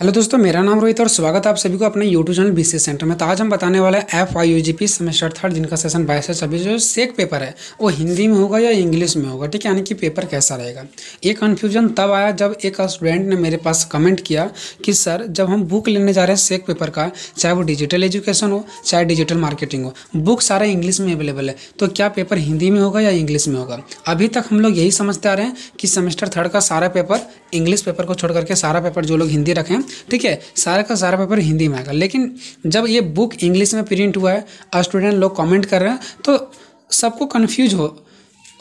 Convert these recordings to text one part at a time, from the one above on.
hello दोस्तों मेरा नाम रोहित और स्वागत है आप सभी को अपने यूट्यूब चैनल बी सेंटर में तो आज हम बताने वाले हैं F I U G P semester third जिनका सेशन बाईस सौ छब्बीस जो सेक पेपर है वो हिंदी में होगा या इंग्लिश में होगा ठीक है यानी कि पेपर कैसा रहेगा ये कन्फ्यूजन तब आया जब एक स्टूडेंट ने मेरे पास कमेंट किया कि सर जब हम बुक लेने जा रहे हैं सेक पेपर का चाहे वो डिजिटल एजुकेशन हो चाहे डिजिटल मार्केटिंग हो बुक सारा इंग्लिश में अवेलेबल है तो क्या पेपर हिंदी में होगा या इंग्लिश में होगा अभी तक हम लोग यही समझते आ रहे हैं कि सेमेस्टर थर्ड का सारा पेपर इंग्लिश पेपर को छोड़ करके सारा पेपर जो लोग हिंदी रखें ठीक है सारा का सारा पेपर हिंदी में आएगा लेकिन जब ये बुक इंग्लिश में प्रिंट हुआ है स्टूडेंट लोग कमेंट कर रहे हैं तो सबको कन्फ्यूज हो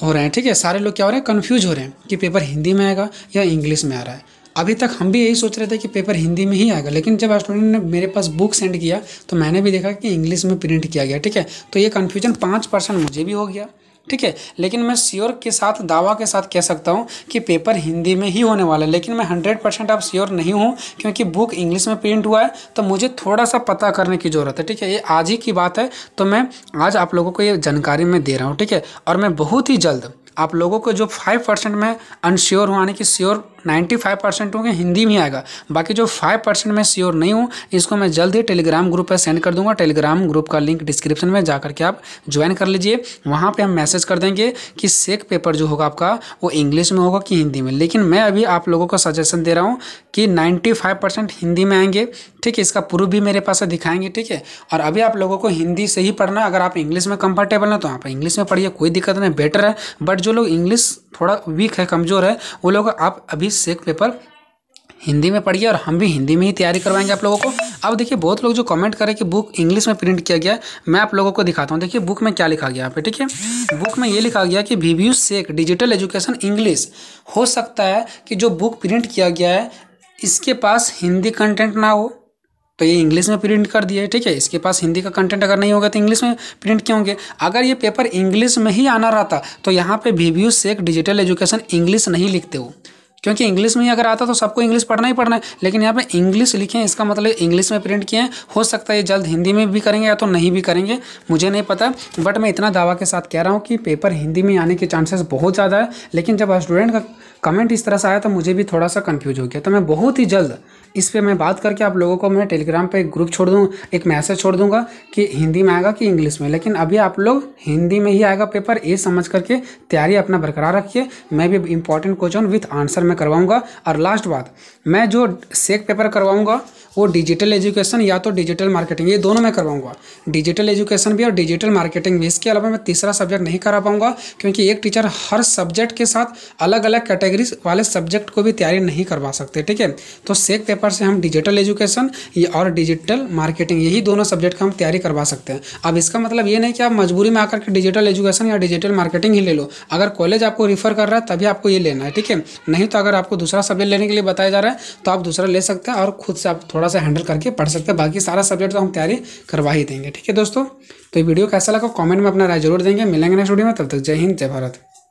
हो रहे हैं ठीक है सारे लोग क्या हो रहे हैं कन्फ्यूज हो रहे हैं कि पेपर हिंदी में आएगा या इंग्लिश में आ रहा है अभी तक हम भी यही सोच रहे थे कि पेपर हिंदी में ही आएगा लेकिन जब स्टूडेंट ने मेरे पास बुक सेंड किया तो मैंने भी देखा कि इंग्लिश में प्रिंट किया गया ठीक है तो ये कन्फ्यूजन पाँच परसेंट मुझे भी हो गया ठीक है लेकिन मैं श्योर के साथ दावा के साथ कह सकता हूँ कि पेपर हिंदी में ही होने वाला है लेकिन मैं हंड्रेड परसेंट आप श्योर नहीं हूँ क्योंकि बुक इंग्लिश में प्रिंट हुआ है तो मुझे थोड़ा सा पता करने की ज़रूरत है ठीक है ये आज ही की बात है तो मैं आज आप लोगों को ये जानकारी मैं दे रहा हूँ ठीक है और मैं बहुत ही जल्द आप लोगों को जो फाइव परसेंट में अनश्योर हूँ यानी कि श्योर नाइन्टी फाइव परसेंट होंगे हिंदी में आएगा बाकी जो फाइव परसेंट मैं श्योर नहीं हूँ इसको मैं जल्द ही टेलीग्राम ग्रुप पर सेंड कर दूंगा टेलीग्राम ग्रुप का लिंक डिस्क्रिप्शन में जा करके आप ज्वाइन कर लीजिए वहाँ पर हम मैसेज कर देंगे कि सेक पेपर जो होगा आपका वो इंग्लिश में होगा कि हिंदी में लेकिन मैं अभी आप लोगों को सजेशन दे रहा हूँ कि नाइन्टी फाइव परसेंट हिंदी में आएंगे ठीक है इसका प्रूफ भी मेरे पास दिखाएंगे ठीक है और अभी आप लोगों को हिंदी से ही पढ़ना अगर आप इंग्लिश में कंफर्टेबल हैं तो आप इंग्लिश में पढ़िए कोई दिक्कत नहीं बेटर है बट जो लोग इंग्लिश थोड़ा वीक है कमज़ोर है वो लोग आप अभी इंग्लिश सेक पेपर हिंदी में पढ़िए और हम भी हिंदी में ही तैयारी करवाएंगे आप लोगों को अब देखिए बहुत लोग जो कमेंट करें कि बुक इंग्लिश में प्रिंट किया गया है मैं आप लोगों को दिखाता हूँ देखिए बुक में क्या लिखा गया यहाँ पे ठीक है बुक में ये लिखा गया कि VVU SEC digital education English हो सकता है कि जो बुक प्रिंट किया गया है इसके पास हिंदी कंटेंट ना हो तो ये इंग्लिश में प्रिंट कर दिया है ठीक है इसके पास हिंदी का कंटेंट अगर नहीं होगा तो इंग्लिश में प्रिंट क्यों होंगे अगर ये पेपर इंग्लिश में ही आना रहता तो यहाँ पे VVU SEC digital education English नहीं लिखते हो क्योंकि इंग्लिश में ही अगर आता तो सबको इंग्लिश पढ़ना ही पढ़ना है लेकिन यहाँ पे इंग्लिश लिखे हैं इसका मतलब इंग्लिश में प्रिंट किए हैं हो सकता है जल्द हिंदी में भी करेंगे या तो नहीं भी करेंगे मुझे नहीं पता बट मैं इतना दावा के साथ कह रहा हूँ कि पेपर हिंदी में आने के चांसेस बहुत ज़्यादा है लेकिन जब स्टूडेंट का कमेंट इस तरह से आया तो मुझे भी थोड़ा सा कन्फ्यूज हो गया तो मैं बहुत ही जल्द इस पर मैं बात करके आप लोगों को मैं टेलीग्राम पर एक ग्रुप छोड़ दूँ एक मैसेज छोड़ दूंगा कि हिंदी में आएगा कि इंग्लिश में लेकिन अभी आप लोग हिंदी में ही आएगा पेपर ये समझ करके तैयारी अपना बरकरार रखिए मैं भी इंपॉर्टेंट क्वेश्चन विथ आंसर में मैं करवाऊँगा और लास्ट बात मैं जो सेक पेपर करवाऊँगा वो डिजिटल एजुकेशन या तो डिजिटल मार्केटिंग ये दोनों मैं करवाऊँगा डिजिटल एजुकेशन भी और डिजिटल मार्केटिंग भी इसके अलावा मैं तीसरा सब्जेक्ट नहीं करा पाऊँगा क्योंकि एक टीचर हर सब्जेक्ट के साथ अलग अलग कैटेगरी वाले सब्जेक्ट को भी तैयारी नहीं करवा सकते ठीक है तो सेक पेपर से हम डिजिटल एजुकेशन और डिजिटल मार्केटिंग यही दोनों सब्जेक्ट का हम तैयारी करवा सकते हैं अब इसका मतलब ये नहीं कि आप मजबूरी में आकर के डिजिटल एजुकेशन या डिजिटल मार्केटिंग ही ले लो अगर कॉलेज आपको रिफर कर रहा है तभी आपको ये लेना है ठीक है नहीं तो अगर आपको दूसरा सब्जेक्ट लेने के लिए बताया जा रहा है तो आप दूसरा ले सकते हैं और खुद से आप थोड़ा सा हैंडल करके पढ़ सकते हैं बाकी सारा सब्जेक्ट तो हम तैयारी करवा ही देंगे ठीक है दोस्तों तो ये वीडियो कैसा लगा कॉमेंट में अपना राय जरूर देंगे मिलेंगे नेक्स्ट वीडियो में तब तक जय हिंद जय भारत